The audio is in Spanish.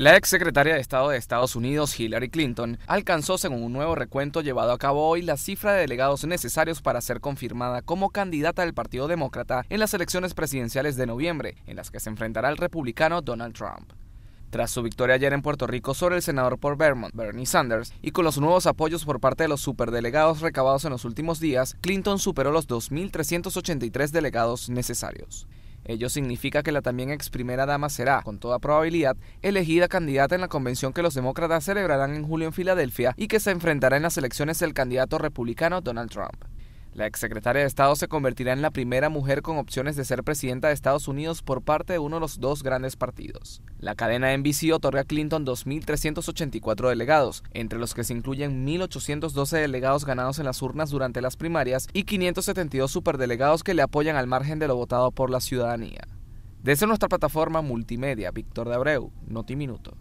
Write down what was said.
La ex secretaria de Estado de Estados Unidos, Hillary Clinton, alcanzó, según un nuevo recuento llevado a cabo hoy, la cifra de delegados necesarios para ser confirmada como candidata del Partido Demócrata en las elecciones presidenciales de noviembre, en las que se enfrentará el republicano Donald Trump. Tras su victoria ayer en Puerto Rico sobre el senador por Vermont, Bernie Sanders, y con los nuevos apoyos por parte de los superdelegados recabados en los últimos días, Clinton superó los 2.383 delegados necesarios. Ello significa que la también ex primera dama será, con toda probabilidad, elegida candidata en la convención que los demócratas celebrarán en julio en Filadelfia y que se enfrentará en las elecciones el candidato republicano Donald Trump. La exsecretaria de Estado se convertirá en la primera mujer con opciones de ser presidenta de Estados Unidos por parte de uno de los dos grandes partidos. La cadena NBC otorga a Clinton 2.384 delegados, entre los que se incluyen 1.812 delegados ganados en las urnas durante las primarias y 572 superdelegados que le apoyan al margen de lo votado por la ciudadanía. Desde nuestra plataforma multimedia, Víctor de Abreu, Notiminuto.